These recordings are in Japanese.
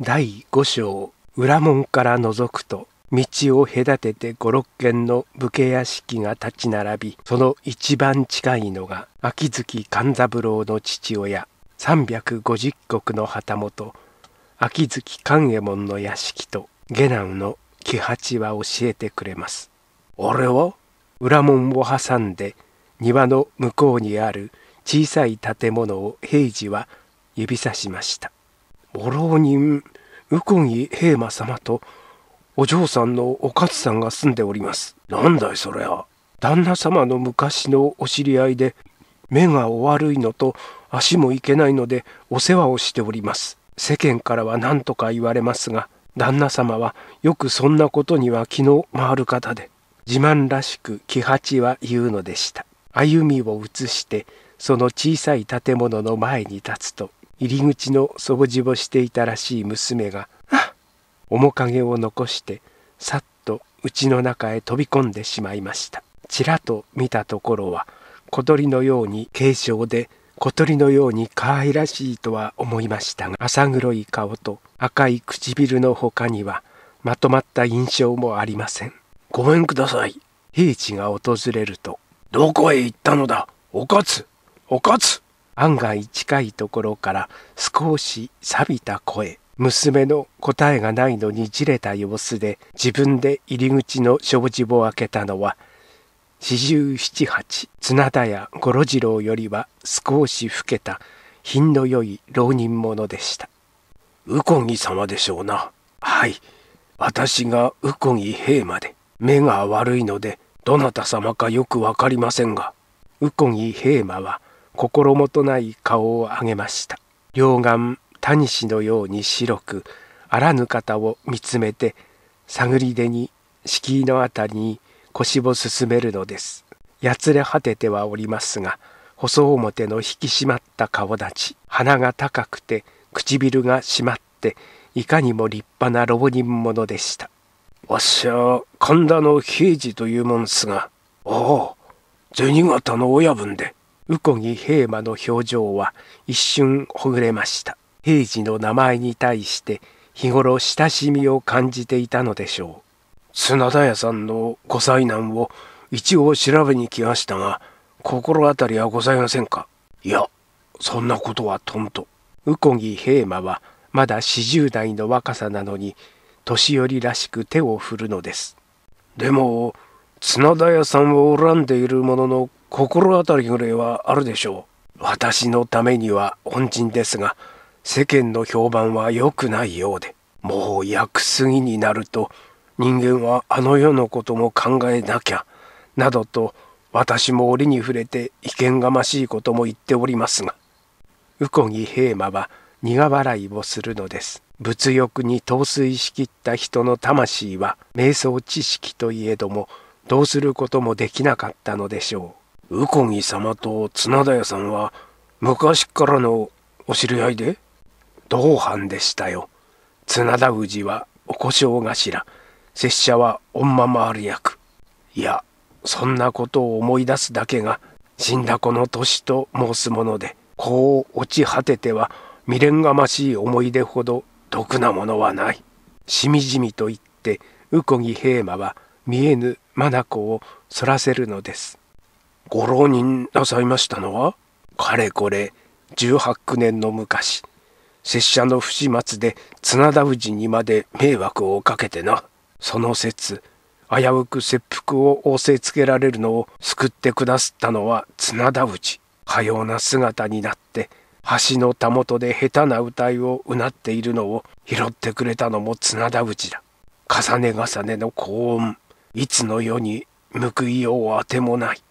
第五章裏門から覗くと道を隔てて五六軒の武家屋敷が立ち並びその一番近いのが秋月勘三郎の父親三百五十石の旗本秋月勘右衛門の屋敷と下男の喜八は教えてくれます俺は裏門を挟んで庭の向こうにある小さい建物を平次は指さしましたご浪人右近井平馬様とお嬢さんのお勝さんが住んでおりますなんだいそりゃ旦那様の昔のお知り合いで目がお悪いのと足もいけないのでお世話をしております世間からは何とか言われますが旦那様はよくそんなことには気の回る方で自慢らしく喜八は言うのでした歩みを移してその小さい建物の前に立つと入り口のそぼじぼしていたらしい娘が「面影を残してさっと家の中へ飛び込んでしまいましたちらと見たところは小鳥のように軽症で小鳥のように可愛らしいとは思いましたが浅黒い顔と赤い唇のほかにはまとまった印象もありませんごめんください平地が訪れると「どこへ行ったのだおかつおかつ!」案外近いところから少し錆びた声娘の答えがないのにじれた様子で自分で入り口の障子を開けたのは四十七八綱田屋五郎次郎よりは少し老けた品の良い浪人者でした右近義様でしょうなはい私が右近義兵まで目が悪いのでどなた様かよく分かりませんが右近義兵馬は心もとない顔を上げました両岸谷氏のように白くあらぬ方を見つめて探り手に敷居のあたりに腰を進めるのですやつれ果ててはおりますが細表の引き締まった顔立ち鼻が高くて唇が締まっていかにも立派な浪人者でしたわしは神田の平次というもんすがああ銭形の親分で右近義平馬の表情は一瞬ほぐれました。平次の名前に対して日頃親しみを感じていたのでしょう。砂田屋さんのご災難を一応調べに来ましたが、心当たりはございませんかいや、そんなことはとんと。右近義平馬はまだ四十代の若さなのに、年寄りらしく手を振るのです。でも、綱田屋さんを恨んでいるものの心当たりぐらいはあるでしょう。私のためには恩人ですが、世間の評判は良くないようで、もう役過ぎになると、人間はあの世のことも考えなきゃ、などと私も折に触れて意見がましいことも言っておりますが、右近義平馬は苦笑いをするのです。物欲に陶酔しきった人の魂は、瞑想知識といえども、どうすることもできなかったのでしょう。右近様と綱田屋さんは昔からのお知り合いで同伴でしたよ。綱田氏はお故障頭、拙者は女回り役。いや、そんなことを思い出すだけが死んだ子の年と申すもので、こう落ち果てては未練がましい思い出ほど毒なものはない。しみじみと言って、右近平馬は見えぬ眼をそらせるのです。ご浪人なさいましたのはかれこれ18年の昔拙者の不始末で綱田氏にまで迷惑をかけてなその節危うく切腹を仰せつけられるのを救ってくだすったのは綱田氏かような姿になって橋のたもとで下手な歌いをうなっているのを拾ってくれたのも綱田氏だ重ね重ねの高音いつの世に報いようあてもない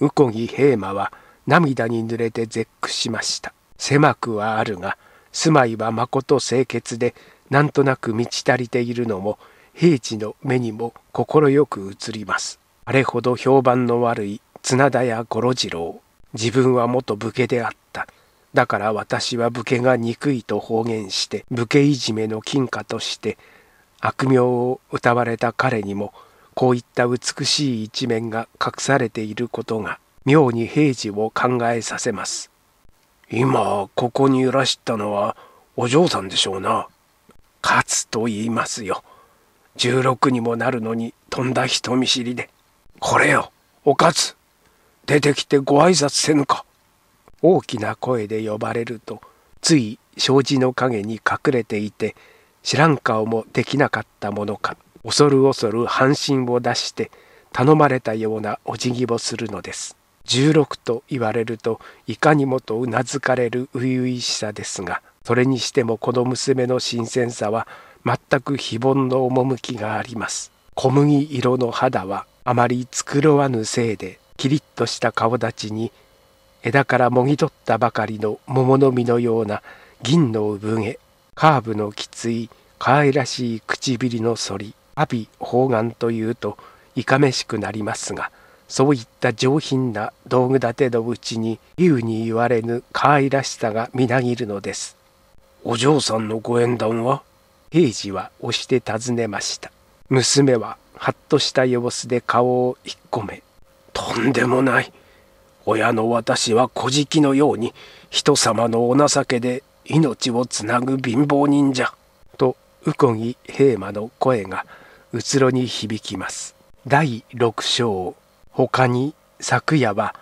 右近平馬は涙に濡れて絶句しました狭くはあるが住まいはまこと清潔でなんとなく満ち足りているのも平地の目にも快く映りますあれほど評判の悪い綱田屋五郎次郎自分は元武家であっただから私は武家が憎いと方言して武家いじめの金貨として悪名を謳われた彼にもこういった美しい一面が隠されていることが妙に平次を考えさせます。今ここにいらしたのはお嬢さんでしょうな。勝つと言いますよ。16にもなるのにとんだ人見知りで。これよ、おかつ。出てきてご挨拶せぬか。大きな声で呼ばれると、つい障子の陰に隠れていて、知らん顔もできなかったものか。恐る恐る半身を出して頼まれたようなお辞儀をするのです。16と言われるといかにもとうなずかれる初々しさですがそれにしてもこの娘の新鮮さは全く非凡の趣があります小麦色の肌はあまり繕わぬせいでキリッとした顔立ちに枝からもぎ取ったばかりの桃の実のような銀の産毛カーブのきつい可愛らしい唇の反り阿鼻方眼というといかめしくなりますがそういった上品な道具立てのうちに優うに言われぬ可愛らしさがみなぎるのですお嬢さんのご縁談は平次は押して尋ねました娘ははっとした様子で顔を引っ込め「とんでもない親の私は小じきのように人様のお情けで命をつなぐ貧乏人じゃ」と右近平馬の声が「うつろに響きます第6章他に昨夜は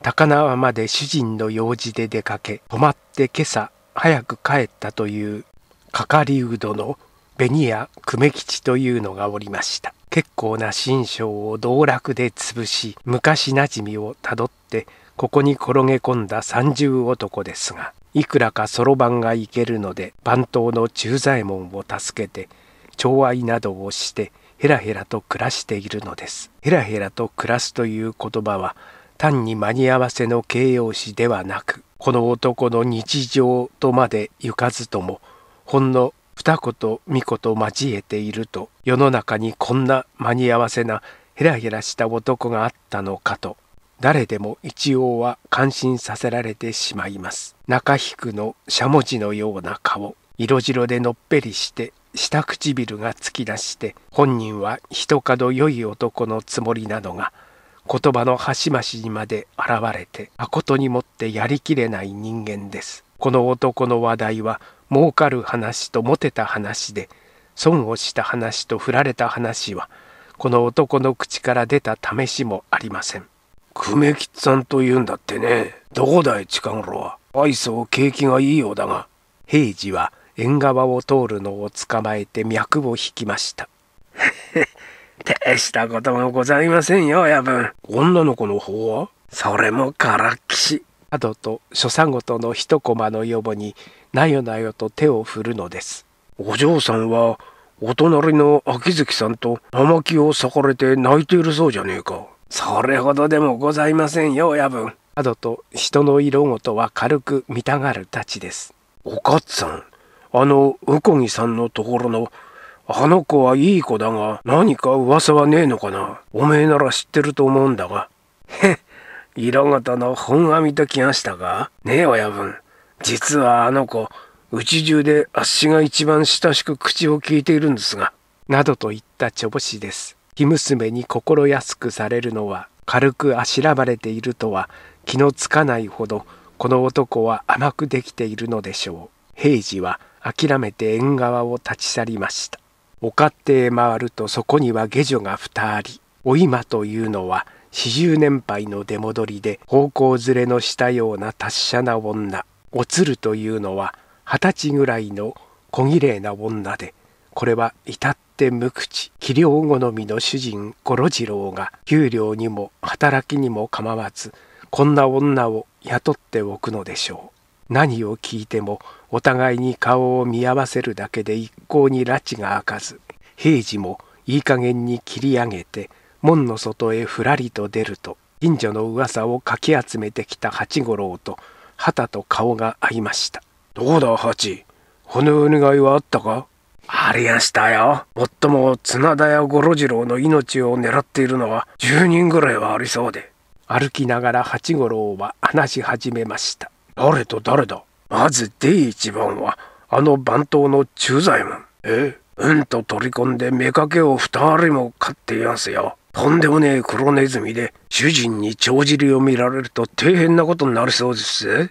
高輪まで主人の用事で出かけ泊まって今朝早く帰ったという係うどの紅屋久米吉というのがおりました結構な心象を道楽で潰し昔なじみをたどってここに転げ込んだ三十男ですがいくらかそろばんがいけるので番頭の中左衛門を助けて寵愛などをしてヘラヘラと暮らしているのです。ヘラヘラと暮らすという言葉は単に間に合わせの形容詞ではなくこの男の日常とまで行かずともほんの二言三と交えていると世の中にこんな間に合わせなヘラヘラした男があったのかと誰でも一応は感心させられてしまいます。中引くのしゃもじのような顔色白でのっぺりして下唇が突き出して本人は一角良い男のつもりなのが言葉の端々にまで現れて誠にもってやりきれない人間ですこの男の話題は儲かる話とモテた話で損をした話と振られた話はこの男の口から出た試しもありません久米吉さんというんだってねどこだい近頃は愛想景気がいいようだが平次は縁側を通るのを捕まえて脈を引きました。大したこともございませんよ、親分。女の子の方はそれもからっきし。などと、所作ごとの一コマの予防になよなよと手を振るのです。お嬢さんは、お隣の秋月さんと生木を裂かれて泣いているそうじゃねえか。それほどでもございませんよ、親分。などと、人の色ごとは軽く見たがるたちです。おかつさん、あの右近木さんのところのあの子はいい子だが何か噂はねえのかなおめえなら知ってると思うんだが。へっ、色型の本編みときましたが。ねえ親分、実はあの子、うち中であっしが一番親しく口をきいているんですが。などと言ったちょぼしです。生娘に心安くされるのは軽くあしらわれているとは気のつかないほどこの男は甘くできているのでしょう。平次は諦めて縁側を立ち去りました丘ってへ回るとそこには下女が2人お今というのは四十年配の出戻りで方向ずれのしたような達者な女おつるというのは二十歳ぐらいの小綺麗な女でこれは至って無口器量好みの主人五郎次郎が給料にも働きにも構わずこんな女を雇っておくのでしょう何を聞いてもお互いに顔を見合わせるだけで一向に拉致が開かず平次もいい加減に切り上げて門の外へふらりと出ると近所の噂をかき集めてきた八五郎と旗と顔が合いました「どうだ八この願いはあったか?」ありやしたよ。もっとも綱田や五郎次郎の命を狙っているのは10人ぐらいはありそうで。歩きながら八五郎は話し始めました。誰と誰だまず第一番はあの番頭の駐左衛門えうんと取り込んで妾を二人も飼っていますよとんでもねえ黒ネズミで主人に帳尻を見られると大変なことになりそうですぜ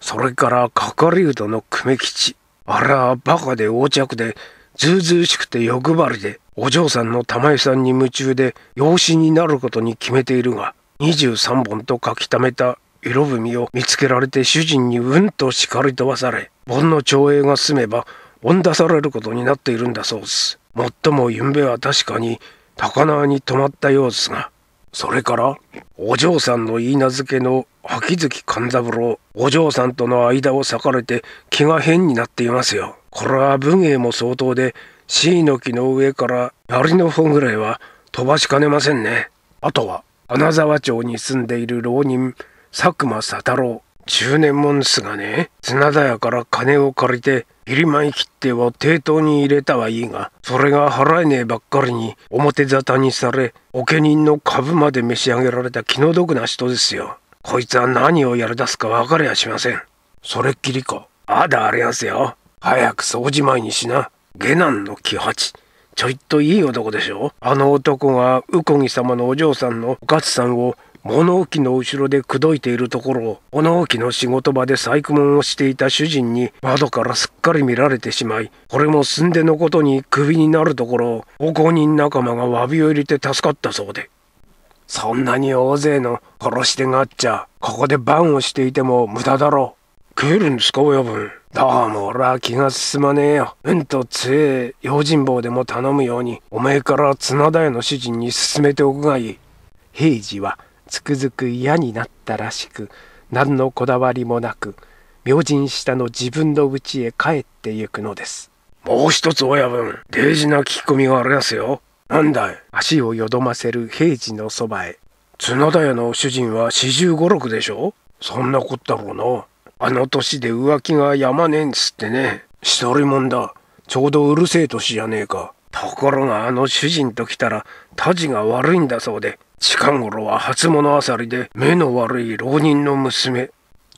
それから係人の久米吉あらバカで横着でずうずうしくて欲張りでお嬢さんの玉井さんに夢中で養子になることに決めているが23本と書き溜めた色文を見つけられて主人にうんと叱り飛ばされ盆の長英が済めば恩出されることになっているんだそうです。もっともゆんべは確かに高輪に泊まったようですがそれからお嬢さんの言い名付けの秋月勘三郎お嬢さんとの間を裂かれて気が変になっていますよ。これは武芸も相当で椎の木の上から槍の方ぐらいは飛ばしかねませんね。あとは花沢町に住んでいる浪人佐久間佐太郎中年もんすがね砂田屋から金を借りて入り前切手は抵当に入れたはいいがそれが払えねえばっかりに表沙汰にされ御家人の株まで召し上げられた気の毒な人ですよこいつは何をやりだすか分かりゃしませんそれっきりかまだありますよ早く掃除前にしな下男の喜八ちょいといい男でしょあの男が右近様のお嬢さんのお勝さんを物置の後ろで口説いているところを物置の仕事場で細工物をしていた主人に窓からすっかり見られてしまいこれも寸でのことにクビになるところを奉公人仲間が詫びを入れて助かったそうでそんなに大勢の殺し手があっちゃここで番をしていても無駄だろ食えるんですか親分どうも俺は気が進まねえようんと強え用心棒でも頼むようにおめえから綱田屋の主人に勧めておくがいい平次はつくづく嫌になったらしく何のこだわりもなく明神下の自分の家へ帰ってゆくのですもう一つ親分大事な聞き込みがありますよなんだい足をよどませる平次のそばへ角田屋の主人は四十五六でしょそんなこったろうなあの年で浮気がやまねえんつってね一人もんだちょうどうるせえ年じゃねえかところがあの主人と来たらタジが悪いんだそうで近頃は初物あさりで目の悪い浪人の娘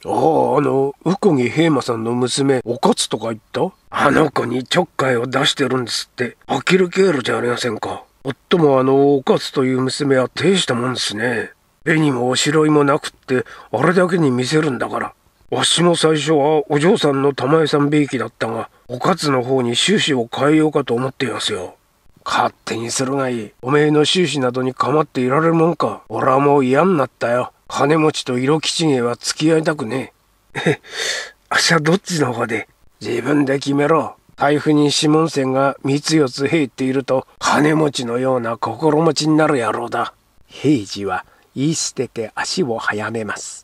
あああの右小木平馬さんの娘おかつとか言ったあの子にちょっかいを出してるんですってあきるけるじゃありませんか夫もあのおかつという娘は大したもんですね絵にもおしろいもなくってあれだけに見せるんだからわしも最初はお嬢さんの玉江さんびいきだったがおかつの方に収支を変えようかと思っていますよ勝手にするがいい。おめえの収支などに構っていられるもんか。俺はもう嫌になったよ。金持ちと色吉芸は付き合いたくねえ。あっしはどっちの方で自分で決めろ。財布に指紋線が三つ四つ入っていると、金持ちのような心持ちになる野郎だ。平次は言い捨てて足を早めます。